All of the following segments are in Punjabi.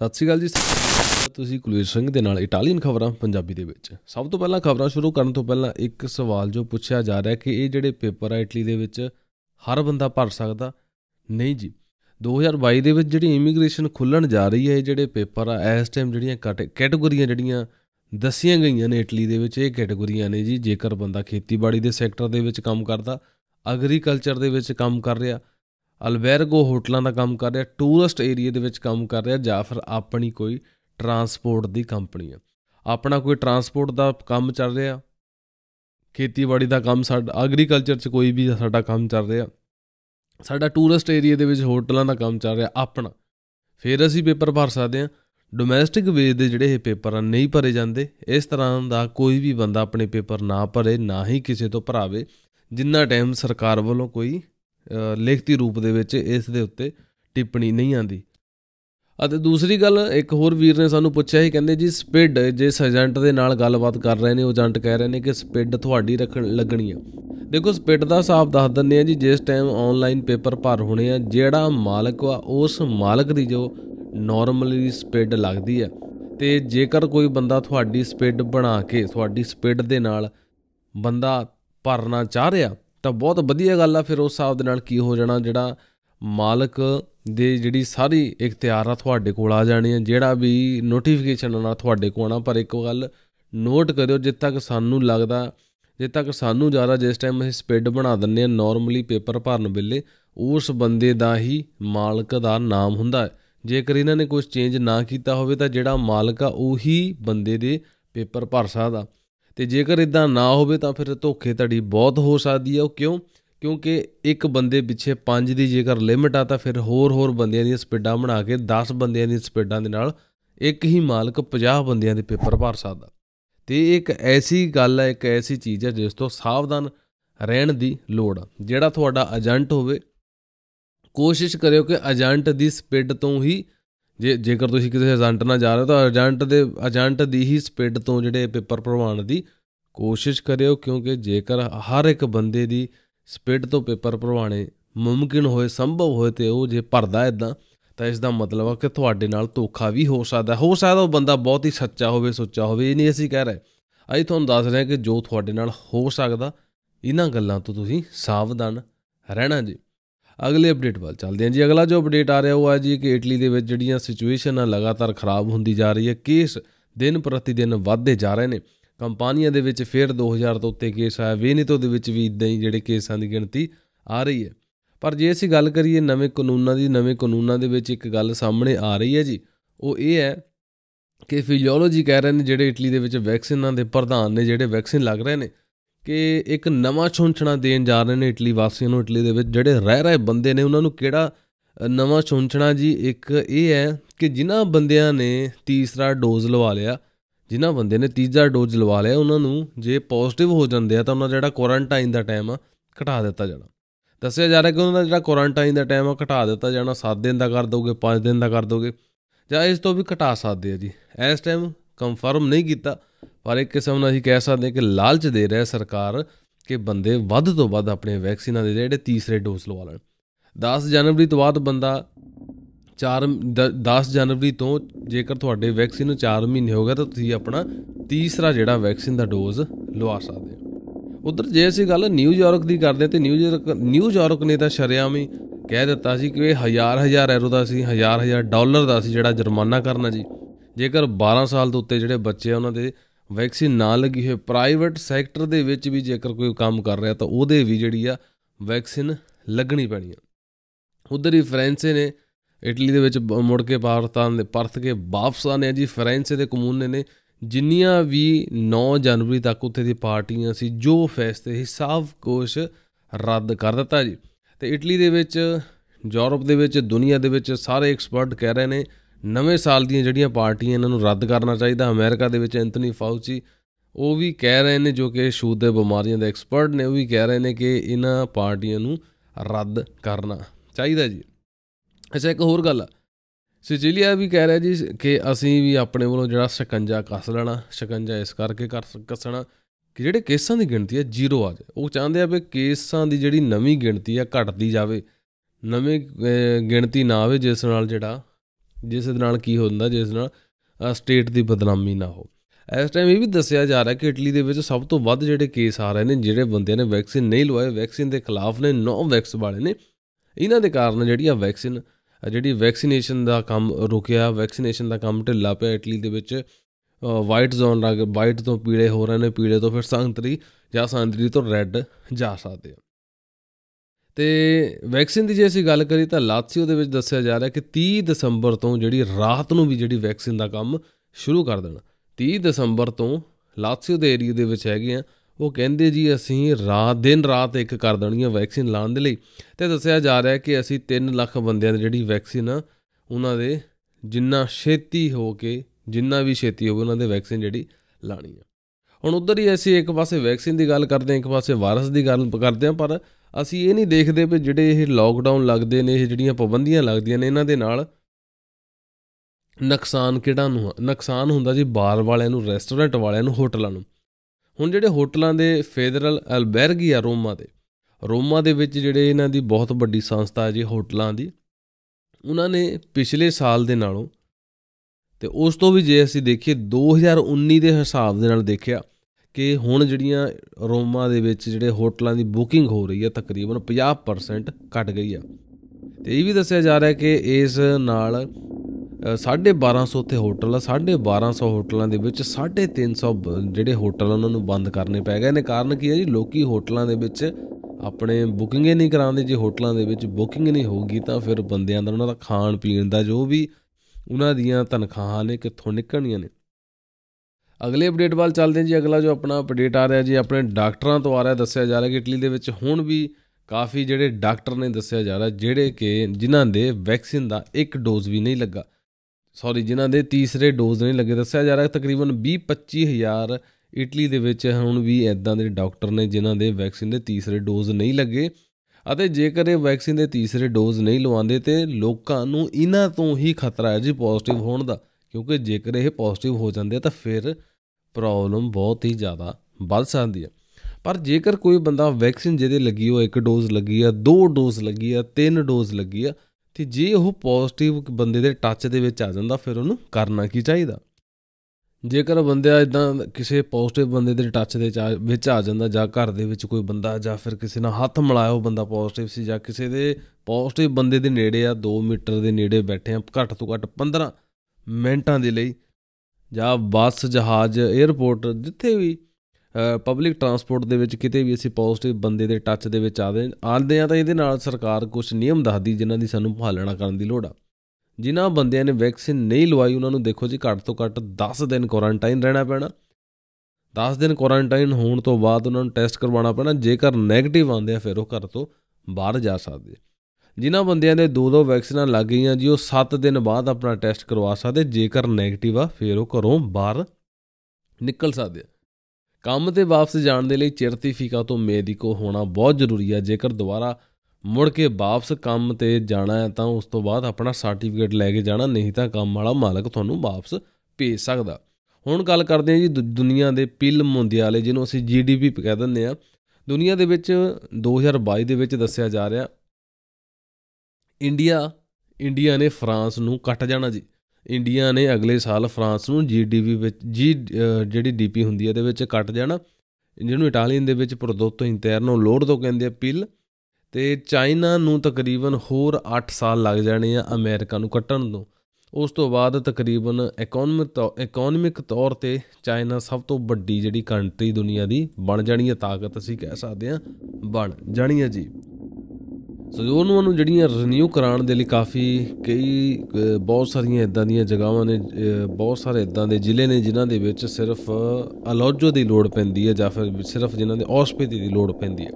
ਸਤਿ ਸ਼੍ਰੀ ਅਕਾਲ ਜੀ ਤੁਸੀਂ ਕੁਲਵੀਰ ਸਿੰਘ ਦੇ ਨਾਲ ਇਟਾਲੀਅਨ ਖਬਰਾਂ ਪੰਜਾਬੀ ਦੇ ਵਿੱਚ ਸਭ ਤੋਂ ਪਹਿਲਾਂ ਖਬਰਾਂ ਸ਼ੁਰੂ ਕਰਨ ਤੋਂ ਪਹਿਲਾਂ ਇੱਕ ਸਵਾਲ ਜੋ ਪੁੱਛਿਆ ਜਾ ਰਿਹਾ ਕਿ ਇਹ ਜਿਹੜੇ ਪੇਪਰ ਆ ਇਟਲੀ ਦੇ ਵਿੱਚ ਹਰ ਬੰਦਾ ਭਰ ਸਕਦਾ ਨਹੀਂ ਜੀ 2022 ਦੇ ਵਿੱਚ ਜਿਹੜੀ ਇਮੀਗ੍ਰੇਸ਼ਨ ਖੁੱਲਣ ਜਾ ਰਹੀ ਹੈ ਇਹ ਜਿਹੜੇ ਪੇਪਰ ਆ ਇਸ ਟਾਈਮ ਜਿਹੜੀਆਂ ਕੈਟਾਗਰੀਆਂ ਜਿਹੜੀਆਂ ਦੱਸੀਆਂ ਗਈਆਂ ਨੇ ਇਟਲੀ ਦੇ ਵਿੱਚ ਇਹ ਕੈਟਾਗਰੀਆਂ ਨੇ ਜੀ ਜੇਕਰ ਬੰਦਾ ਖੇਤੀਬਾੜੀ ਦੇ ਸੈਕਟਰ ਦੇ ਵਿੱਚ ਕੰਮ ਕਰਦਾ ਐਗਰੀਕਲਚਰ ਦੇ ਵਿੱਚ ਕੰਮ ਕਰ ਰਿਹਾ ਅਲਬੈਰਗੋ ਹੋਟਲਾਂ ਦਾ ਕੰਮ ਕਰ ਰਿਹਾ ਟੂਰਿਸਟ ਏਰੀਆ ਦੇ ਵਿੱਚ ਕੰਮ ਕਰ ਰਿਹਾ ਜਾਂ ਫਿਰ ਆਪਣੀ ਕੋਈ ਟਰਾਂਸਪੋਰਟ ਦੀ ਕੰਪਨੀ ਆ ਆਪਣਾ ਕੋਈ ਟਰਾਂਸਪੋਰਟ ਦਾ ਕੰਮ ਚੱਲ ਰਿਹਾ ਖੇਤੀਬਾੜੀ ਦਾ ਕੰਮ ਸਾਡਾ ਐਗਰੀਕਲਚਰ 'ਚ ਕੋਈ ਵੀ ਸਾਡਾ ਕੰਮ ਚੱਲ ਰਿਹਾ ਸਾਡਾ ਟੂਰਿਸਟ ਏਰੀਆ ਦੇ ਵਿੱਚ ਹੋਟਲਾਂ ਦਾ ਕੰਮ ਚੱਲ ਰਿਹਾ ਆਪਣਾ ਫਿਰ ਅਸੀਂ ਪੇਪਰ ਭਰ ਸਕਦੇ ਹਾਂ ਡੋਮੈਸਟਿਕ ਵੇਜ ਦੇ ਜਿਹੜੇ ਇਹ ਪੇਪਰ ਆ ਨਹੀਂ ਭਰੇ ਜਾਂਦੇ ਇਸ ਤਰ੍ਹਾਂ ਦਾ ਕੋਈ ਵੀ ਬੰਦਾ ਆਪਣੇ ਪੇਪਰ ਨਾ ਭਰੇ ਨਾ ਹੀ ਕਿਸੇ ਤੋਂ ਭਰਾਵੇ ਜਿੰਨਾ ਟਾਈਮ ਸਰਕਾਰ ਵੱਲੋਂ ਕੋਈ ਲਿਖਤੀ ਰੂਪ ਦੇ ਵਿੱਚ ਇਸ ਦੇ ਉੱਤੇ ਟਿੱਪਣੀ ਨਹੀਂ ਆਂਦੀ ਅਤੇ ਦੂਸਰੀ ਗੱਲ ਇੱਕ ਹੋਰ ਵੀਰ ਨੇ ਸਾਨੂੰ ਪੁੱਛਿਆ ਸੀ ਕਹਿੰਦੇ ਜੀ ਸਪਿੱਡ ਜੇ ਸਰਜੈਂਟ ਦੇ ਨਾਲ ਗੱਲਬਾਤ ਕਰ ਰਹੇ ਨੇ ਉਹ ਏਜੰਟ ਕਹਿ ਰਹੇ ਨੇ ਕਿ ਸਪਿੱਡ ਤੁਹਾਡੀ ਰੱਖਣ ਲੱਗਣੀ ਆ ਦੇਖੋ ਸਪਿੱਡ ਦਾ ਹਿਸਾਬ ਦੱਸ ਦਿੰਦੇ ਆ ਜੀ ਜਿਸ ਟਾਈਮ ਆਨਲਾਈਨ ਪੇਪਰ ਭਰ ਹੋਣੇ ਆ ਜਿਹੜਾ ਮਾਲਕ ਆ ਉਸ ਮਾਲਕ ਦੀ ਜੋ ਨਾਰਮਲੀ ਸਪਿੱਡ ਲੱਗਦੀ ਆ ਤੇ ਜੇਕਰ ਕੋਈ ਬੰਦਾ ਤੁਹਾਡੀ ਸਪਿੱਡ ਬਣਾ ਕੇ ਤੁਹਾਡੀ ਸਪਿੱਡ ਦੇ ਨਾਲ ਬੰਦਾ ਭਰਨਾ ਚਾਹ ਰਿਹਾ ਤਾਂ ਬਹੁਤ ਵਧੀਆ ਗੱਲ ਆ ਫਿਰ ਉਸ ਹਿਸਾਬ ਦੇ ਨਾਲ ਕੀ ਹੋ ਜਾਣਾ ਜਿਹੜਾ ਮਾਲਕ ਦੇ ਜਿਹੜੀ ਸਾਰੀ ਇਖਤਿਆਰ ਆ ਤੁਹਾਡੇ ਕੋਲ ਆ ਜਾਣੀ ਆ ਜਿਹੜਾ ਵੀ ਨੋਟੀਫਿਕੇਸ਼ਨ ਆਣਾ ਤੁਹਾਡੇ ਕੋਲ ਆਣਾ ਪਰ ਇੱਕ ਗੱਲ ਨੋਟ ਕਰਿਓ ਜਿੱਦ ਤੱਕ ਸਾਨੂੰ ਲੱਗਦਾ ਜਿੱਦ ਤੱਕ ਸਾਨੂੰ ਜ਼ਿਆਦਾ ਜਿਸ ਟਾਈਮ ਅਸੀਂ ਸਪੀਡ ਬਣਾ ਦਿੰਨੇ ਆ ਨਾਰਮਲੀ ਪੇਪਰ ਭਰਨ ਵੇਲੇ ਉਸ ਬੰਦੇ ਦਾ ਹੀ ਮਾਲਕ ਦਾ ਨਾਮ ਹੁੰਦਾ ਹੈ ਜੇਕਰ ਇਹਨਾਂ ਨੇ ਕੁਝ ਚੇਂਜ ਨਾ ਕੀਤਾ ਹੋਵੇ ਤਾਂ ਜਿਹੜਾ ਮਾਲਕ ਆ ਉਹੀ ਬੰਦੇ ਦੇ ਪੇਪਰ ਭਰ ਸਕਦਾ ਤੇ ਜੇਕਰ ਇਦਾਂ ਨਾ ਹੋਵੇ ਤਾਂ ਫਿਰ ਧੋਖੇ ਧੜੀ ਬਹੁਤ ਹੋ ਸਕਦੀ ਹੈ ਉਹ ਕਿਉਂ ਕਿਉਂਕਿ ਇੱਕ ਬੰਦੇ ਪਿੱਛੇ 5 ਦੀ ਜੇਕਰ ਲਿਮਟ ਆ ਤਾਂ ਫਿਰ ਹੋਰ ਹੋਰ ਬੰਦਿਆਂ ਦੀਆਂ ਸਪੀਡਾਂ ਬਣਾ ਕੇ 10 ਬੰਦਿਆਂ ਦੀਆਂ ਸਪੀਡਾਂ ਦੇ ਨਾਲ ਇੱਕ ਹੀ ਮਾਲਕ 50 ਬੰਦਿਆਂ ਦੇ ਪੇਪਰ ਭਰ ਸਕਦਾ ਤੇ ਇੱਕ ਐਸੀ ਗੱਲ ਹੈ ਇੱਕ ਐਸੀ ਚੀਜ਼ ਹੈ ਜਿਸ ਤੋਂ ਸਾਵਧਾਨ ਰਹਿਣ ਦੀ ਲੋੜ ਜਿਹੜਾ ਤੁਹਾਡਾ ਏਜੰਟ ਹੋਵੇ ਕੋਸ਼ਿਸ਼ ਕਰਿਓ ਕਿ ਏਜੰਟ ਦੀ ਸਪੀਡ ਤੋਂ ਹੀ ਜੇ ਜੇਕਰ ਤੁਸੀਂ ਕਿਸੇ ਏਜੰਟ ਨਾਲ ਜਾ ਰਹੇ ਹੋ ਤਾਂ ਏਜੰਟ ਦੇ ਏਜੰਟ ਦੀ ਹੀ ਸਪੀਡ ਤੋਂ ਜਿਹੜੇ ਪੇਪਰ ਭਰਵਾਉਣ ਦੀ ਕੋਸ਼ਿਸ਼ ਕਰਿਓ ਕਿਉਂਕਿ ਜੇਕਰ ਹਰ ਇੱਕ ਬੰਦੇ ਦੀ ਸਪੀਡ ਤੋਂ ਪੇਪਰ ਭਰਵਾਣੇ ਮੁਮਕਿਨ ਹੋਏ ਸੰਭਵ ਹੋਏ ਤੇ ਉਹ ਜੇ ਭਰਦਾ ਇਦਾਂ ਤਾਂ ਇਸ ਦਾ ਮਤਲਬ ਹੈ ਕਿ ਤੁਹਾਡੇ ਨਾਲ ਧੋਖਾ ਵੀ ਹੋ ਸਕਦਾ ਹੋ ਸਕਦਾ ਉਹ ਬੰਦਾ ਬਹੁਤ ਹੀ ਸੱਚਾ ਹੋਵੇ ਸੋਚਾ ਹੋਵੇ ਇਹ ਨਹੀਂ ਅਸੀਂ ਕਹਿ ਰਹੇ ਅਸੀਂ ਤੁਹਾਨੂੰ ਦੱਸ ਰਹੇ ਹਾਂ ਕਿ ਜੋ ਤੁਹਾਡੇ ਨਾਲ ਹੋ ਸਕਦਾ ਇਹਨਾਂ ਗੱਲਾਂ ਤੋਂ ਤੁਸੀਂ ਸਾਵਧਾਨ ਰਹਿਣਾ ਜੀ ਅਗਲੇ ਅਪਡੇਟ ਵੱਲ ਚੱਲਦੇ ਹਾਂ ਜੀ ਅਗਲਾ ਜੋ ਅਪਡੇਟ ਆ ਰਿਹਾ ਉਹ ਹੈ ਜੀ ਕਿ ਇਟਲੀ ਦੇ ਵਿੱਚ ਜਿਹੜੀਆਂ ਸਿਚੁਏਸ਼ਨ ਆ ਲਗਾਤਾਰ ਖਰਾਬ ਹੁੰਦੀ ਜਾ ਰਹੀ ਹੈ ਕੇਸ ਦਿਨ ਪ੍ਰਤੀ ਦਿਨ ਵਧਦੇ ਜਾ ਰਹੇ ਨੇ ਕੰਪਨੀਆਂ ਦੇ ਵਿੱਚ ਫਿਰ 2000 ਤੋਂ ਉੱਤੇ ਕੇਸ ਆਇਆ ਵੇਨੇਤੋ ਦੇ ਵਿੱਚ ਵੀ ਇਦਾਂ ਹੀ ਜਿਹੜੇ ਕੇਸਾਂ ਦੀ ਗਿਣਤੀ ਆ ਰਹੀ ਹੈ ਪਰ ਜੇ ਅਸੀਂ ਗੱਲ ਕਰੀਏ ਨਵੇਂ ਕਾਨੂੰਨਾਂ ਦੀ ਨਵੇਂ ਕਾਨੂੰਨਾਂ ਦੇ ਵਿੱਚ ਇੱਕ ਗੱਲ ਸਾਹਮਣੇ ਆ ਰਹੀ ਹੈ ਜੀ ਉਹ ਇਹ ਹੈ ਕਿ ਫਿਜ਼ੀਓਲੋਜੀ ਕਹਿ ਰਹੇ ਨੇ ਜਿਹੜੇ ਇਟਲੀ ਦੇ ਵਿੱਚ ਵੈਕਸੀਨਾਂ ਦੇ ਪ੍ਰਧਾਨ ਨੇ ਜਿਹੜੇ ਵੈਕਸੀਨ ਲੱਗ ਰਹੇ ਨੇ ਕਿ ਇੱਕ ਨਵਾਂ ਛੁੰਚਣਾ ਦੇਣ ਜਾ ਰਹੇ ਨੇ ਇਟਲੀ ਵਾਸੀਆਂ ਨੂੰ ਇਟਲੀ ਦੇ ਵਿੱਚ ਜਿਹੜੇ ਰਹਿ ਰਹੇ ਬੰਦੇ ਨੇ ਉਹਨਾਂ ਨੂੰ ਕਿਹੜਾ ਨਵਾਂ ਛੁੰਚਣਾ ਜੀ ਇੱਕ ਇਹ ਹੈ ਕਿ ਜਿਨ੍ਹਾਂ ਬੰਦਿਆਂ ਨੇ ਤੀਸਰਾ ਡੋਜ਼ ਲਵਾ ਲਿਆ ਜਿਨ੍ਹਾਂ ਬੰਦੇ ਨੇ ਤੀਜਾ ਡੋਜ਼ ਲਵਾ ਲਿਆ ਉਹਨਾਂ ਨੂੰ ਜੇ ਪੋਜ਼ਿਟਿਵ ਹੋ ਜਾਂਦੇ ਆ ਤਾਂ ਉਹਨਾਂ ਜਿਹੜਾ ਕੁਆਰੰਟਾਈਨ ਦਾ ਟਾਈਮ ਆ ਘਟਾ ਦਿੱਤਾ ਜਾਣਾ ਦੱਸਿਆ ਜਾ ਰਿਹਾ ਕਿ ਉਹਨਾਂ ਦਾ ਜਿਹੜਾ ਕੁਆਰੰਟਾਈਨ ਦਾ ਟਾਈਮ ਆ ਘਟਾ ਦਿੱਤਾ ਜਾਣਾ 7 ਦਿਨ ਦਾ ਕਰ ਦੋਗੇ 5 ਦਿਨ ਦਾ ਕਰ ਦੋਗੇ ਜਾਂ ਇਸ ਤੋਂ ਵੀ ਘਟਾ ਸਕਦੇ ਆ ਜੀ ਇਸ ਟਾਈਮ ਕਨਫਰਮ ਨਹੀਂ ਕੀਤਾ ਪਰ ਇੱਕ ਕਿਸਮ ਨਾਲ ਅਸੀਂ ਕਹਿ ਸਕਦੇ ਕਿ ਲਾਲਚ ਦੇ ਰਿਹਾ ਸਰਕਾਰ ਕਿ ਬੰਦੇ ਵੱਧ ਤੋਂ ਵੱਧ ਆਪਣੇ ਵੈਕਸੀਨਾਂ ਦੇ ਜਿਹੜੇ ਤੀਸਰੇ ਡੋਸ ਲਵਾ ਲੈਣ 10 ਜਨਵਰੀ ਤੋਂ ਬਾਅਦ ਬੰਦਾ 4 10 ਜਨਵਰੀ ਤੋਂ ਜੇਕਰ ਤੁਹਾਡੇ ਵੈਕਸੀਨ ਨੂੰ 4 ਮਹੀਨੇ ਹੋ ਗਏ ਤਾਂ ਤੁਸੀਂ ਆਪਣਾ ਤੀਸਰਾ ਜਿਹੜਾ ਵੈਕਸੀਨ ਦਾ ਡੋਜ਼ ਲਵਾ ਸਕਦੇ ਹੋ ਉਧਰ ਜੇ ਅਸੀਂ ਗੱਲ ਨਿਊਯਾਰਕ ਦੀ ਕਰਦੇ ਤੇ ਨਿਊਯਾਰਕ ਨਿਊਯਾਰਕ ਨੇ ਤਾਂ ਸ਼ਰਿਆ ਹੀ ਕਹਿ ਦਿੱਤਾ ਸੀ ਕਿ ਇਹ ਹਜ਼ਾਰ ਹਜ਼ਾਰ ਐਰੋ ਦਾ ਸੀ ਹਜ਼ਾਰ ਹਜ਼ਾਰ ਡਾਲਰ ਦਾ ਸੀ ਜਿਹੜਾ ਜੁਰਮਾਨਾ ਕਰਨਾ ਜੀ ਜੇਕਰ 12 ਸਾਲ ਤੋਂ ਉੱਤੇ ਜਿਹੜੇ ਬੱਚੇ ਆ ਉਹਨਾਂ ਦੇ ਵੈਕਸੀਨ ਨਾ ਲੱਗੀ ਹੋਏ ਪ੍ਰਾਈਵੇਟ ਸੈਕਟਰ ਦੇ ਵਿੱਚ ਵੀ ਜੇਕਰ ਕੋਈ ਕੰਮ ਕਰ ਰਿਹਾ ਤਾਂ ਉਹਦੇ ਵੀ ਜਿਹੜੀ ਆ ਵੈਕਸੀਨ ਲੱਗਣੀ ਪੈਣੀ ਆ ਉਧਰ ਹੀ ਫਰਾਂਸੇ ਨੇ ਇਟਲੀ ਦੇ ਵਿੱਚ ਮੁੜ ਕੇ ਪਾਕਿਸਤਾਨ ਦੇ ਪਰਤ ਕੇ ਵਾਪਸ ਆਨੇ ਜੀ ਫਰਾਂਸੇ ਦੇ ਕਮੂਨੇ ਨੇ ਜਿੰਨੀਆਂ ਵੀ 9 ਜਨਵਰੀ ਤੱਕ ਉੱਥੇ ਦੀ ਪਾਰਟੀਆਂ ਸੀ ਜੋ ਫੈਸਲੇ ਹਿਸਾਬ ਕੋਸ਼ ਕੁਝ ਰੱਦ ਕਰ ਦਿੱਤਾ ਜੀ ਤੇ ਇਟਲੀ ਦੇ ਵਿੱਚ ਯੂਰਪ ਦੇ ਵਿੱਚ ਦੁਨੀਆ ਦੇ ਵਿੱਚ ਸਾਰੇ ਐਕਸਪਰਟ ਕਹਿ ਰਹੇ ਨੇ ਨਵੇਂ ਸਾਲ ਦੀਆਂ ਜਿਹੜੀਆਂ ਪਾਰਟੀਆਂ ਇਹਨਾਂ ਨੂੰ ਰੱਦ ਕਰਨਾ ਚਾਹੀਦਾ ਅਮਰੀਕਾ ਦੇ ਵਿੱਚ ਐਂਥਨੀ ਫਾਊਚੀ ਉਹ ਵੀ ਕਹਿ ਰਹੇ ਨੇ ਜੋ ਕਿ ਸ਼ੂਦ ਦੇ ਬਿਮਾਰੀਆਂ ਦੇ ਐਕਸਪਰਟ ਨੇ ਉਹ ਵੀ ਕਹਿ ਰਹੇ ਨੇ ਕਿ ਇਹਨਾਂ ਪਾਰਟੀਆਂ ਨੂੰ ਰੱਦ ਕਰਨਾ ਚਾਹੀਦਾ ਜੀ ਅੱਛਾ ਇੱਕ ਹੋਰ ਗੱਲ ਸਿਚਿਲੀਆ ਵੀ ਕਹਿ ਰਿਹਾ ਜੀ ਕਿ ਅਸੀਂ ਵੀ ਆਪਣੇ ਵੱਲੋਂ ਜਿਹੜਾ ਸ਼ਕੰਜਾ ਕੱਸ ਲੈਣਾ ਸ਼ਕੰਜਾ ਇਸ ਕਰਕੇ ਕਰ ਕੱਸਣਾ ਕਿ ਜਿਹੜੇ ਕੇਸਾਂ ਦੀ ਗਿਣਤੀ ਹੈ ਜ਼ੀਰੋ ਆ ਜਾਏ ਉਹ ਚਾਹੁੰਦੇ ਆ ਵੀ ਕੇਸਾਂ ਦੀ ਜਿਹੜੀ ਨਵੀਂ ਗਿਣਤੀ ਆ ਘਟਦੀ ਜਾਵੇ ਨਵੇਂ ਗਿਣਤੀ ਨਾ ਆਵੇ ਜਿਸ ਨਾਲ ਜਿਹੜਾ ਜਿਸ ਦੇ ਨਾਲ ਕੀ ਹੁੰਦਾ ਜਿਸ ਨਾਲ ਸਟੇਟ ਦੀ ਬਦਨਾਮੀ ਨਾ ਹੋ ਇਸ ਟਾਈਮ ਇਹ ਵੀ ਦੱਸਿਆ ਜਾ ਰਿਹਾ ਕਿ ਇਟਲੀ ਦੇ ਵਿੱਚ ਸਭ ਤੋਂ ਵੱਧ ਜਿਹੜੇ ਕੇਸ ਆ ਰਹੇ ਨੇ ਜਿਹੜੇ ਬੰਦਿਆਂ ਨੇ ਵੈਕਸੀਨ ਨਹੀਂ ਲਵਾਏ ਵੈਕਸੀਨ ਦੇ ਖਿਲਾਫ ਨੇ ਨੋ ਵੈਕਸ ਵਾਲੇ ਨੇ ਇਹਨਾਂ ਦੇ ਕਾਰਨ ਜਿਹੜੀ ਆ ਵੈਕਸੀਨ ਜਿਹੜੀ ਵੈਕਸੀਨੇਸ਼ਨ ਦਾ ਕੰਮ ਰੁਕਿਆ ਵੈਕਸੀਨੇਸ਼ਨ ਦਾ ਕੰਮ ਢਿੱਲਾ ਪਿਆ ਇਟਲੀ ਦੇ ਵਿੱਚ ਵਾਈਟ ਜ਼ੋਨ ਲੱਗ ਵਾਈਟ ਤੋਂ ਪੀਲੇ ਹੋ ਰਹੇ ਨੇ ਪੀਲੇ ਤੋਂ ਫਿਰ ਸੰਤਰੀ ਜਾਂ ਸੰਤਰੀ ਤੋਂ ਰੈੱਡ ਜਾ ਸਕਦੇ ਆ ਤੇ ਵੈਕਸੀਨ ਦੀ ਜੇ ਅਸੀਂ ਗੱਲ ਕਰੀ ਤਾਂ ਲਾਤਸੀਓ ਦੇ ਵਿੱਚ ਦੱਸਿਆ ਜਾ ਰਿਹਾ ਕਿ 30 ਦਸੰਬਰ ਤੋਂ ਜਿਹੜੀ ਰਾਤ ਨੂੰ ਵੀ ਜਿਹੜੀ ਵੈਕਸੀਨ ਦਾ ਕੰਮ ਸ਼ੁਰੂ ਕਰ ਦੇਣਾ 30 ਦਸੰਬਰ ਤੋਂ ਲਾਤਸੀਓ ਦੇ ਏਰੀਆ ਦੇ ਵਿੱਚ ਹੈਗੇ ਆ ਉਹ ਕਹਿੰਦੇ ਜੀ ਅਸੀਂ ਰਾਤ ਦਿਨ ਰਾਤ ਇੱਕ ਕਰ ਦੇਣੀ ਵੈਕਸੀਨ ਲਾਉਣ ਦੇ ਲਈ ਤੇ ਦੱਸਿਆ ਜਾ ਰਿਹਾ ਕਿ ਅਸੀਂ 3 ਲੱਖ ਬੰਦਿਆਂ ਦੀ ਜਿਹੜੀ ਵੈਕਸੀਨ ਆ ਉਹਨਾਂ ਦੇ ਜਿੰਨਾ ਛੇਤੀ ਹੋ ਕੇ ਜਿੰਨਾ ਵੀ ਛੇਤੀ ਹੋਵੇ ਉਹਨਾਂ ਦੇ ਵੈਕਸੀਨ ਜਿਹੜੀ ਲਾਣੀ ਆ ਹੁਣ ਉਧਰ ਹੀ ਅਸੀਂ ਇੱਕ ਪਾਸੇ ਵੈਕਸੀਨ ਦੀ ਗੱਲ ਕਰਦੇ ਹਾਂ ਇੱਕ ਪਾਸੇ ਵਾਇਰਸ ਦੀ ਗੱਲ ਕਰਦੇ ਹਾਂ ਪਰ ਅਸੀਂ ਇਹ ਨਹੀਂ ਦੇਖਦੇ ਵੀ ਜਿਹੜੇ ਇਹ ਲਾਕਡਾਊਨ ਲੱਗਦੇ ਨੇ ਇਹ ਜਿਹੜੀਆਂ ਪਾਬੰਦੀਆਂ ਲੱਗਦੀਆਂ ਨੇ ਇਹਨਾਂ ਦੇ ਨਾਲ ਨੁਕਸਾਨ ਕਿਹੜਾ ਨੂੰ ਨੁਕਸਾਨ ਹੁੰਦਾ ਜੀ ਬਾਰ ਵਾਲਿਆਂ ਨੂੰ ਰੈਸਟੋਰੈਂਟ ਵਾਲਿਆਂ ਨੂੰ ਹੋਟਲਾਂ ਨੂੰ ਹੁਣ ਜਿਹੜੇ ਹੋਟਲਾਂ ਦੇ ਫੈਡਰਲ ਅਲਬਰਗੀ ਆ ਰੋਮਾ ਦੇ ਰੋਮਾ ਦੇ ਵਿੱਚ ਜਿਹੜੇ ਇਹਨਾਂ ਦੀ ਬਹੁਤ ਵੱਡੀ ਸੰਸਥਾ ਹੈ ਜੀ ਹੋਟਲਾਂ ਦੀ ਉਹਨਾਂ ਨੇ ਪਿਛਲੇ ਸਾਲ ਦੇ ਨਾਲੋਂ ਤੇ ਉਸ ਤੋਂ ਵੀ ਜੇ ਅਸੀਂ ਦੇਖੀਏ 2019 ਦੇ ਹਿਸਾਬ ਦੇ ਨਾਲ ਦੇਖਿਆ ਕਿ ਹੁਣ ਜਿਹੜੀਆਂ ਰੋਮਾ ਦੇ ਵਿੱਚ ਜਿਹੜੇ ਹੋਟਲਾਂ ਦੀ ਬੁਕਿੰਗ ਹੋ ਰਹੀ ਹੈ ਤਕਰੀਬਨ 50% ਘਟ ਗਈ ਆ ਤੇ ਇਹ ਵੀ ਦੱਸਿਆ ਜਾ ਰਿਹਾ ਕਿ ਇਸ ਨਾਲ 1250 ਉੱਥੇ ਹੋਟਲ ਆ 1250 ਹੋਟਲਾਂ ਦੇ ਵਿੱਚ 350 ਜਿਹੜੇ ਹੋਟਲ ਉਹਨਾਂ ਨੂੰ ਬੰਦ ਕਰਨੇ ਪੈ ਗਏ ਨੇ ਕਾਰਨ ਕੀ ਹੈ ਜੀ ਲੋਕੀ ਹੋਟਲਾਂ ਦੇ ਵਿੱਚ ਆਪਣੇ ਬੁਕਿੰਗ ਹੀ ਨਹੀਂ ਕਰਾਉਂਦੇ ਜੇ ਹੋਟਲਾਂ ਦੇ ਵਿੱਚ ਬੁਕਿੰਗ ਨਹੀਂ ਹੋਊਗੀ ਤਾਂ ਫਿਰ ਬੰਦਿਆਂ ਦਾ ਉਹਨਾਂ ਦਾ ਖਾਣ ਪੀਣ ਦਾ ਜੋ ਵੀ ਉਹਨਾਂ ਦੀਆਂ ਤਨਖਾਹਾਂ ਨੇ ਕਿੱਥੋਂ ਨਿਕਲਣੀਆਂ ਨੇ ਅਗਲੇ ਅਪਡੇਟ ਵੱਲ ਚੱਲਦੇ ਹਾਂ ਜੀ ਅਗਲਾ ਜੋ ਆਪਣਾ ਅਪਡੇਟ ਆ ਰਿਹਾ ਜੀ ਆਪਣੇ ਡਾਕਟਰਾਂ ਤੋਂ ਆ ਰਿਹਾ ਦੱਸਿਆ ਜਾ ਰਿਹਾ ਕਿ ਇਟਲੀ ਦੇ ਵਿੱਚ ਹੁਣ ਵੀ ਕਾਫੀ ਜਿਹੜੇ ਡਾਕਟਰ ਨੇ ਦੱਸਿਆ ਜਾ ਰਿਹਾ ਜਿਹੜੇ ਕਿ ਜਿਨ੍ਹਾਂ ਦੇ ਵੈਕਸੀਨ ਦਾ ਇੱਕ ਡੋਜ਼ ਵੀ ਨਹੀਂ ਲੱਗਾ ਸੌਰੀ ਜਿਨ੍ਹਾਂ ਦੇ ਤੀਸਰੇ ਡੋਜ਼ ਨਹੀਂ ਲੱਗੇ ਦੱਸਿਆ ਜਾ ਰਿਹਾ ਤਕਰੀਬਨ 20 25000 ਇਟਲੀ ਦੇ ਵਿੱਚ ਹੁਣ ਵੀ ਐਦਾਂ ਦੇ ਡਾਕਟਰ ਨੇ ਜਿਨ੍ਹਾਂ ਦੇ ਵੈਕਸੀਨ ਦੇ ਤੀਸਰੇ ਡੋਜ਼ ਨਹੀਂ ਲੱਗੇ ਅਤੇ ਜੇਕਰ ਇਹ ਵੈਕਸੀਨ ਦੇ ਤੀਸਰੇ ਡੋਜ਼ ਨਹੀਂ ਲਵਾਉਂਦੇ ਤੇ ਲੋਕਾਂ ਨੂੰ ਇਹਨਾਂ ਤੋਂ ਹੀ ਖਤਰਾ ਹੈ ਜੀ ਪੋਜ਼ਿਟਿਵ ਹੋਣ ਦਾ ਕਿਉਂਕਿ ਜੇਕਰ ਇਹ ਪੋਜ਼ਿਟਿਵ ਹੋ ਜਾਂਦੇ ਤਾਂ ਫਿਰ ਪ੍ਰੋਬਲਮ ਬਹੁਤ ਹੀ ਜ਼ਿਆਦਾ ਵੱਧ ਸਕਦੀ ਹੈ ਪਰ ਜੇਕਰ ਕੋਈ ਬੰਦਾ ਵੈਕਸੀਨ ਜਿਹਦੇ ਲੱਗੀ ਹੋ ਇੱਕ ਡੋਜ਼ ਲੱਗੀ ਆ ਦੋ ਡੋਜ਼ ਲੱਗੀ ਆ ਤਿੰਨ ਡੋਜ਼ ਲੱਗੀ ਆ ਤੇ ਜੇ ਉਹ ਪੋਜ਼ਿਟਿਵ ਬੰਦੇ ਦੇ ਟੱਚ ਦੇ ਵਿੱਚ ਆ ਜਾਂਦਾ ਫਿਰ ਉਹਨੂੰ ਕਰਨਾ ਕੀ ਚਾਹੀਦਾ ਜੇਕਰ ਬੰਦਿਆ ਇਦਾਂ ਕਿਸੇ ਪੋਜ਼ਿਟਿਵ ਬੰਦੇ ਦੇ ਟੱਚ ਦੇ ਵਿੱਚ ਆ ਜਾਂਦਾ ਜਾਂ ਘਰ ਦੇ ਵਿੱਚ ਕੋਈ ਬੰਦਾ ਜਾਂ ਫਿਰ ਕਿਸੇ ਨਾਲ ਹੱਥ ਮਿਲਾਇਆ ਉਹ ਬੰਦਾ ਪੋਜ਼ਿਟਿਵ ਸੀ ਜਾਂ ਕਿਸੇ ਦੇ ਪੋਜ਼ਿਟਿਵ ਬੰਦੇ ਦੇ ਨੇੜੇ ਆ 2 ਮੀਟਰ ਦੇ ਨੇੜੇ ਬੈਠੇ ਆ ਘੱਟ ਤੋਂ ਘੱਟ 15 ਮਿੰਟਾਂ ਦੇ ਲਈ ਜਾਂ ਬੱਸ ਜਹਾਜ਼ 에어ਪੋਰਟ ਜਿੱਥੇ ਵੀ ਪਬਲਿਕ ਟਰਾਂਸਪੋਰਟ ਦੇ ਵਿੱਚ ਕਿਤੇ ਵੀ ਅਸੀਂ ਪੋਜ਼ਿਟਿਵ ਬੰਦੇ ਦੇ ਟੱਚ ਦੇ ਵਿੱਚ ਆਵੇ ਆਂਦੇ ਆ ਤਾਂ ਇਹਦੇ ਨਾਲ ਸਰਕਾਰ ਕੁਝ ਨਿਯਮ ਦੱਸਦੀ ਜਿਨ੍ਹਾਂ ਦੀ ਸਾਨੂੰ ਪਾਲਣਾ ਕਰਨ ਦੀ ਲੋੜ ਆ ਜਿਨ੍ਹਾਂ ਬੰਦਿਆਂ ਨੇ ਵੈਕਸੀਨ ਨਹੀਂ ਲਵਾਈ ਉਹਨਾਂ ਨੂੰ ਦੇਖੋ ਜੀ ਘੱਟ ਤੋਂ ਘੱਟ 10 ਦਿਨ ਕੁਆਰੰਟਾਈਨ ਰਹਿਣਾ ਪੈਣਾ 10 ਦਿਨ ਕੁਆਰੰਟਾਈਨ ਹੋਣ ਤੋਂ ਬਾਅਦ ਉਹਨਾਂ ਨੂੰ ਟੈਸਟ ਕਰਵਾਉਣਾ ਪੈਣਾ ਜੇਕਰ 네ਗੇਟਿਵ ਆਉਂਦੇ ਆ ਫਿਰ ਉਹ ਘਰ ਤੋਂ ਬਾਹਰ ਜਾ ਸਕਦੇ ਆ ਜਿਨ੍ਹਾਂ ਬੰਦਿਆਂ ਦੇ ਦੋ ਦੋ ਵੈਕਸੀਨਾਂ ਲੱਗ ਗਈਆਂ ਜੀ ਉਹ 7 ਦਿਨ ਬਾਅਦ ਆਪਣਾ ਟੈਸਟ ਕਰਵਾ ਸਕਦੇ ਜੇਕਰ 네ਗੇਟਿਵ ਆ ਫਿਰ ਉਹ ਘਰੋਂ ਬਾਹਰ ਨਿਕਲ ਸਕਦੇ ਆ ਕੰਮ ਤੇ ਵਾਪਸ ਜਾਣ ਦੇ ਲਈ ਚਿਰਤੀ ਫੀਕਾ ਤੋਂ ਮੈਡੀਕੋ ਹੋਣਾ ਬਹੁਤ ਜ਼ਰੂਰੀ ਆ ਜੇਕਰ ਦੁਬਾਰਾ ਮੁੜ ਕੇ ਵਾਪਸ ਕੰਮ ਤੇ ਜਾਣਾ ਹੈ ਤਾਂ ਉਸ ਤੋਂ ਬਾਅਦ ਆਪਣਾ ਸਰਟੀਫਿਕੇਟ ਲੈ ਕੇ ਜਾਣਾ ਨਹੀਂ ਤਾਂ ਕੰਮ ਵਾਲਾ ਮਾਲਕ ਤੁਹਾਨੂੰ ਵਾਪਸ ਭੇਜ ਸਕਦਾ ਹੁਣ ਗੱਲ ਕਰਦੇ ਹਾਂ ਜੀ ਦੁਨੀਆ ਦੇ ਪਿਲ ਮੁੰਦਿਆਲੇ ਜਿਹਨੂੰ ਅਸੀਂ ਜੀਡੀਪੀ ਕਹਿ ਦਿੰਦੇ ਆ ਦੁਨੀਆ ਦੇ ਵਿੱਚ 2022 ਦੇ ਵਿੱਚ ਦੱਸਿਆ ਜਾ ਰਿਹਾ ਇੰਡੀਆ ਇੰਡੀਆ ਨੇ ਫਰਾਂਸ ਨੂੰ ਕੱਟ ਜਾਣਾ ਜੀ ਇੰਡੀਆ ਨੇ ਅਗਲੇ ਸਾਲ ਫਰਾਂਸ ਨੂੰ ਜੀਡੀਪੀ ਵਿੱਚ ਜੀ ਜਿਹੜੀ ਡੀਪੀ ਹੁੰਦੀ ਹੈ ਦੇ ਵਿੱਚ ਕੱਟ ਜਾਣਾ ਜਿਹਨੂੰ ਇਟਾਲੀਅਨ ਦੇ ਵਿੱਚ ਪ੍ਰੋਦੋਤੋ ਇੰਟਰਨੋ ਲੋੜ ਤੋਂ ਕਹਿੰਦੇ ਆ ਪਿਲ ਤੇ ਚਾਈਨਾ ਨੂੰ ਤਕਰੀਬਨ ਹੋਰ 8 ਸਾਲ ਲੱਗ ਜਾਣੇ ਆ ਅਮਰੀਕਾ ਨੂੰ ਕੱਟਣ ਤੋਂ ਉਸ ਤੋਂ ਬਾਅਦ ਤਕਰੀਬਨ ਇਕਨੋਮਿਕ ਇਕਨੋਮਿਕ ਤੌਰ ਤੇ ਚਾਈਨਾ ਸਭ ਤੋਂ ਵੱਡੀ ਜਿਹੜੀ ਕੰਟਰੀ ਦੁਨੀਆ ਦੀ ਬਣ ਜਾਣੀ ਹੈ ਤਾਕਤ ਅਸੀਂ ਕਹਿ ਸਕਦੇ ਆ ਬਣ ਜਾਣੀ ਹੈ ਜੀ ਸੋ ਉਹਨਾਂ ਨੂੰ ਜਿਹੜੀਆਂ ਰੀਨਿਊ ਕਰਾਉਣ ਦੇ ਲਈ ਕਾਫੀ ਕਈ ਬਹੁਤ ਸਾਰੀਆਂ ਇਦਾਂ ਦੀਆਂ ਜਗ੍ਹਾਵਾਂ ਨੇ ਬਹੁਤ ਸਾਰੇ ਇਦਾਂ ਦੇ ਜ਼ਿਲ੍ਹੇ ਨੇ ਜਿਨ੍ਹਾਂ ਦੇ ਵਿੱਚ ਸਿਰਫ ਅਲੋਜੋ ਦੀ ਲੋੜ ਪੈਂਦੀ ਹੈ ਜਾਂ ਫਿਰ ਸਿਰਫ ਜਿਨ੍ਹਾਂ ਦੇ ਔਸਪਿਤੀ ਦੀ ਲੋੜ ਪੈਂਦੀ ਹੈ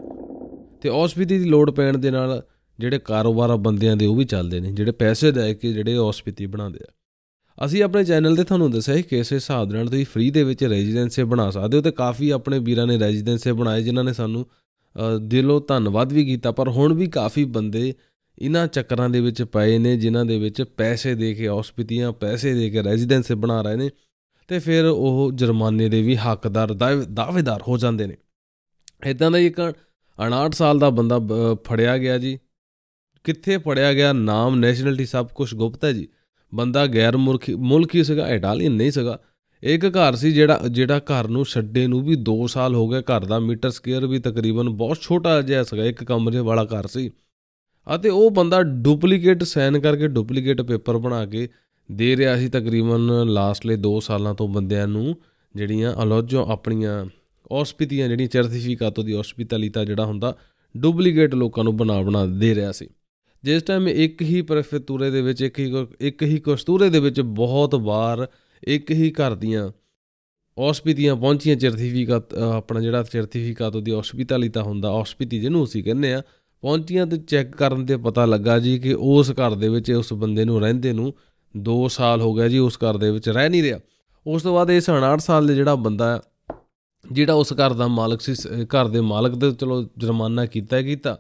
ਤੇ ਔਸਪਿਤੀ ਦੀ ਲੋੜ ਪੈਣ ਦੇ ਨਾਲ ਜਿਹੜੇ ਕਾਰੋਬਾਰ ਬੰਦਿਆਂ ਦੇ ਉਹ ਵੀ ਚੱਲਦੇ ਨੇ ਜਿਹੜੇ ਪੈਸੇ ਦੇ ਕੇ ਜਿਹੜੇ ਔਸਪਿਤੀ ਬਣਾਉਂਦੇ ਆ ਅਸੀਂ ਆਪਣੇ ਚੈਨਲ ਤੇ ਤੁਹਾਨੂੰ ਦੱਸਿਆ ਹੈ ਕਿ ਕਿਸੇ ਹਿਸਾਬ ਨਾਲ ਤੁਸੀਂ ਫ੍ਰੀ ਦੇ ਵਿੱਚ ਰੈਜ਼ੀਡੈਂਸੀ ਬਣਾ ਸਕਦੇ ਹੋ ਤੇ ਕਾਫੀ ਆਪਣੇ ਵੀਰਾਂ ਨੇ ਰੈਜ਼ੀਡੈਂਸੀ ਬਣਾਏ ਜਿਨ੍ਹਾਂ ਨੇ ਸਾਨੂੰ ਦਿਲੋਂ ਧੰਨਵਾਦ ਵੀ ਕੀਤਾ ਪਰ ਹੁਣ ਵੀ ਕਾਫੀ ਬੰਦੇ ਇਹਨਾਂ ਚੱਕਰਾਂ ਦੇ ਵਿੱਚ ਪਏ ਨੇ ਜਿਨ੍ਹਾਂ ਦੇ ਵਿੱਚ ਪੈਸੇ ਦੇ ਕੇ ਹਸਪੀਟਲਾਂ ਪੈਸੇ ਦੇ ਕੇ ਰੈਜ਼ੀਡੈਂਸੇ ਬਣਾ ਰਹੇ ਨੇ ਤੇ ਫਿਰ ਉਹ ਜੁਰਮਾਨੇ ਦੇ ਵੀ ਹੱਕਦਾਰ ਦਾਅਵੇਦਾਰ ਹੋ ਜਾਂਦੇ ਨੇ ਇਦਾਂ ਦਾ ਇੱਕ 68 ਸਾਲ ਦਾ ਬੰਦਾ ਫੜਿਆ ਗਿਆ ਜੀ ਕਿੱਥੇ ਫੜਿਆ ਗਿਆ ਨਾਮ ਨੈਸ਼ਨੈਲਿਟੀ ਸਭ ਕੁਝ ਗੁਪਤ ਹੈ ਜੀ ਬੰਦਾ ਗੈਰ ਮੁਲਕੀ ਸੀਗਾ ਇਟਾਲੀਅਨ ਨਹੀਂ ਸੀਗਾ ਇੱਕ ਘਰ ਸੀ ਜਿਹੜਾ ਜਿਹੜਾ ਘਰ ਨੂੰ ਛੱਡੇ ਨੂੰ ਵੀ 2 ਸਾਲ ਹੋ ਗਏ ਘਰ ਦਾ ਮੀਟਰ ਸਕੁਅਰ ਵੀ ਤਕਰੀਬਨ ਬਹੁਤ ਛੋਟਾ ਜਿਹਾ ਸੀਗਾ ਇੱਕ ਕਮਰੇ ਵਾਲਾ ਘਰ ਸੀ ਅਤੇ ਉਹ ਬੰਦਾ ਡੁਪਲੀਕੇਟ ਸਾਈਨ ਕਰਕੇ ਡੁਪਲੀਕੇਟ ਪੇਪਰ ਬਣਾ ਕੇ ਦੇ ਰਿਹਾ ਸੀ ਤਕਰੀਬਨ ਲਾਸਟਲੇ 2 ਸਾਲਾਂ ਤੋਂ ਬੰਦਿਆਂ ਨੂੰ ਜਿਹੜੀਆਂ ਅਲੋਜੋ ਆਪਣੀਆਂ ਹਸਪੀਟੀਆਂ ਜਿਹੜੀਆਂ ਸਰਟੀਫਿਕੇਟੋਂ ਦੀ ਹਸਪੀਟਲਿਤਾ ਜਿਹੜਾ ਹੁੰਦਾ ਡੁਪਲੀਕੇਟ ਲੋਕਾਂ ਨੂੰ ਬਣਾ ਬਣਾ ਦੇ ਰਿਹਾ ਸੀ ਜਿਸ ਟਾਈਮ ਇੱਕ ਹੀ ਪ੍ਰਫਤੂਰੇ ਦੇ ਵਿੱਚ ਇੱਕ ਹੀ ਇੱਕ ਹੀ ਕਸਤੂਰੇ ਦੇ ਵਿੱਚ ਬਹੁਤ ਵਾਰ ਇੱਕ ਹੀ ਘਰ ਦੀਆਂ ਹਸਪੀਟੀਆਂ ਪਹੁੰਚੀਆਂ ਸਰਟੀਫਿਕੇਟ ਆਪਣਾ ਜਿਹੜਾ ਸਰਟੀਫਿਕੇਟ ਉਹਦੀ ਤਾਂ ਹੁੰਦਾ ਹਸਪੀਟੀ ਜਿਹਨੂੰ ਅਸੀਂ ਕਹਿੰਦੇ ਆ ਪਹੁੰਚੀਆਂ ਤੇ ਚੈੱਕ ਕਰਨ ਤੇ ਪਤਾ ਲੱਗਾ ਜੀ ਕਿ ਉਸ ਘਰ ਦੇ ਵਿੱਚ ਉਸ ਬੰਦੇ ਨੂੰ ਰਹਿੰਦੇ ਨੂੰ 2 ਸਾਲ ਹੋ ਗਿਆ ਜੀ ਉਸ ਘਰ ਦੇ ਵਿੱਚ ਰਹਿ ਨਹੀਂ ਰਿਹਾ ਉਸ ਤੋਂ ਬਾਅਦ ਇਸ 68 ਸਾਲ ਦੇ ਜਿਹੜਾ ਬੰਦਾ ਜਿਹੜਾ ਉਸ ਘਰ ਦਾ ਮਾਲਕ ਸੀ ਘਰ ਦੇ ਮਾਲਕ ਦੇ ਚਲੋ ਜੁਰਮਾਨਾ ਕੀਤਾ ਕੀਤਾ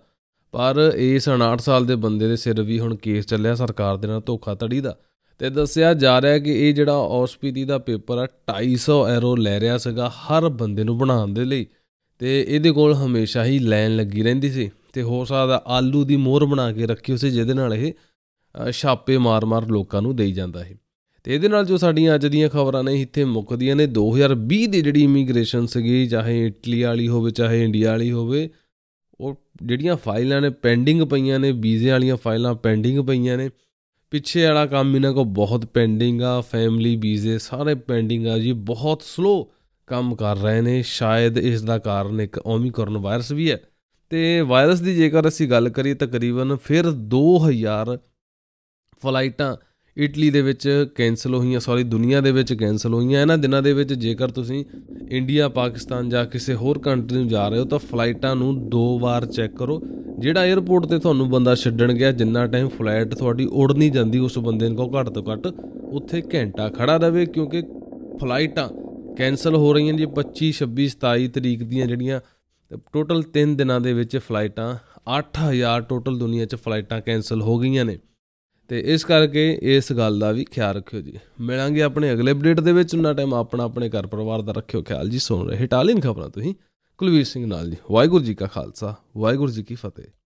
ਪਰ ਇਸ 68 ਸਾਲ ਦੇ ਬੰਦੇ ਦੇ ਸਿਰ ਵੀ ਹੁਣ ਕੇਸ ਚੱਲਿਆ ਸਰਕਾਰ ਦੇ ਨਾਲ ਧੋਖਾ ਧੜੀ ਦਾ ਤੇ ਦੱਸਿਆ ਜਾ ਰਿਹਾ ਹੈ ਕਿ ਇਹ ਜਿਹੜਾ ਔਸਪੀਟੀ ਦਾ ਪੇਪਰ ਆ 250 ਐਰੋ ਲੈ ਰਿਹਾ ਸੀਗਾ ਹਰ ਬੰਦੇ ਨੂੰ ਬਣਾਉਣ ਦੇ ਲਈ ਤੇ ਇਹਦੇ ਕੋਲ ਹਮੇਸ਼ਾ ਹੀ ਲਾਈਨ ਲੱਗੀ ਰਹਿੰਦੀ ਸੀ ਤੇ ਹੋ ਸਕਦਾ ਆਲੂ ਦੀ ਮੋਹਰ ਬਣਾ ਕੇ ਰੱਖੀ ਉਸੇ ਜਿਹਦੇ ਨਾਲ ਇਹ ਛਾਪੇ ਮਾਰ-ਮਾਰ ਲੋਕਾਂ ਨੂੰ ਦੇਈ ਜਾਂਦਾ ਹੈ ਤੇ ਇਹਦੇ ਨਾਲ ਜੋ ਸਾਡੀਆਂ ਅੱਜ ਦੀਆਂ ਖਬਰਾਂ ਨੇ ਇੱਥੇ ਮੁੱਕਦੀਆਂ ਨੇ 2020 ਦੀ ਜਿਹੜੀ ਇਮੀਗ੍ਰੇਸ਼ਨ ਸੀਗੀ ਚਾਹੇ ਇਟਲੀ ਵਾਲੀ ਹੋਵੇ ਚਾਹੇ ਇੰਡੀਆ ਵਾਲੀ ਹੋਵੇ ਉਹ ਜਿਹੜੀਆਂ ਫਾਈਲਾਂ ਨੇ ਪੈਂਡਿੰਗ ਪਈਆਂ ਨੇ ਵੀਜ਼ੇ ਵਾਲੀਆਂ ਫਾਈਲਾਂ ਪੈਂਡਿੰਗ ਪਈਆਂ ਨੇ ਪਿੱਛੇ ਵਾਲਾ ਕੰਮ ਇਹਨਾਂ ਕੋ ਬਹੁਤ ਪੈਂਡਿੰਗ ਆ ਫੈਮਿਲੀ ਵੀਜ਼ੇ ਸਾਰੇ ਪੈਂਡਿੰਗ ਆ ਜੀ ਬਹੁਤ ਸਲੋ ਕੰਮ ਕਰ ਰਹੇ ਨੇ ਸ਼ਾਇਦ ਇਸ ਦਾ ਕਾਰਨ ਇੱਕ ਓਮਿਕਰਨ ਵਾਇਰਸ ਵੀ ਹੈ ਤੇ ਵਾਇਰਸ ਦੀ ਜੇਕਰ ਅਸੀਂ ਗੱਲ ਕਰੀਏ ਤਕਰੀਬਨ ਫਿਰ 2000 ਫਲਾਈਟਾਂ ਇਟਲੀ ਦੇ ਵਿੱਚ ਕੈਨਸਲ ਹੋਈਆਂ ਸੌਰੀ ਦੁਨੀਆ ਦੇ ਵਿੱਚ ਕੈਨਸਲ ਹੋਈਆਂ ਇਹਨਾਂ ਦਿਨਾਂ ਦੇ ਵਿੱਚ ਜੇਕਰ ਤੁਸੀਂ ਇੰਡੀਆ ਪਾਕਿਸਤਾਨ ਜਾਂ ਕਿਸੇ ਹੋਰ ਕੰਟਰੀ ਨੂੰ ਜਾ ਰਹੇ ਹੋ ਤਾਂ ਫਲਾਈਟਾਂ ਨੂੰ ਦੋ ਵਾਰ ਚੈੱਕ ਕਰੋ ਜਿਹੜਾ 에어ਪੋਰਟ ਤੇ ਤੁਹਾਨੂੰ ਬੰਦਾ ਛੱਡਣ ਗਿਆ ਜਿੰਨਾ ਟਾਈਮ ਫਲਾਈਟ ਤੁਹਾਡੀ ਉੜ ਨਹੀਂ ਜਾਂਦੀ ਉਸ ਬੰਦੇ ਨੂੰ ਘੱਟ ਤੋਂ ਘੱਟ ਉੱਥੇ ਘੰਟਾ ਖੜਾ ਰਵੇ ਕਿਉਂਕਿ ਫਲਾਈਟਾਂ ਕੈਨਸਲ ਹੋ ਰਹੀਆਂ ਜੀ 25 26 27 ਤਰੀਕ ਦੀਆਂ ਜਿਹੜੀਆਂ ਟੋਟਲ 3 ਦਿਨਾਂ ਦੇ ਵਿੱਚ ਫਲਾਈਟਾਂ 8000 ਟੋਟਲ ਦੁਨੀਆ 'ਚ ਫਲਾਈਟਾਂ ਕੈਨਸਲ ਹੋ ਗਈਆਂ ਨੇ ਤੇ ਇਸ ਕਰਕੇ ਇਸ ਗੱਲ ਦਾ ਵੀ ਖਿਆਲ ਰੱਖਿਓ ਜੀ ਮਿਲਾਂਗੇ ਆਪਣੇ ਅਗਲੇ ਅਪਡੇਟ ਦੇ ਵਿੱਚ ਉਹਨਾਂ ਟਾਈਮ ਆਪਣਾ ਆਪਣੇ ਘਰ ਪਰਿਵਾਰ ਦਾ ਰੱਖਿਓ ਖਿਆਲ ਜੀ ਸੁਣ ਰਹੇ ਟਾਲੀਨ ਖਬਰਾਂ ਤੁਸੀਂ ਕੁਲਵੀਰ ਸਿੰਘ ਨਾਲ ਜੀ ਵਾਹਿਗੁਰੂ ਜੀ ਕਾ ਖਾਲਸਾ ਵਾਹਿਗੁਰੂ ਜੀ ਕੀ ਫਤਿਹ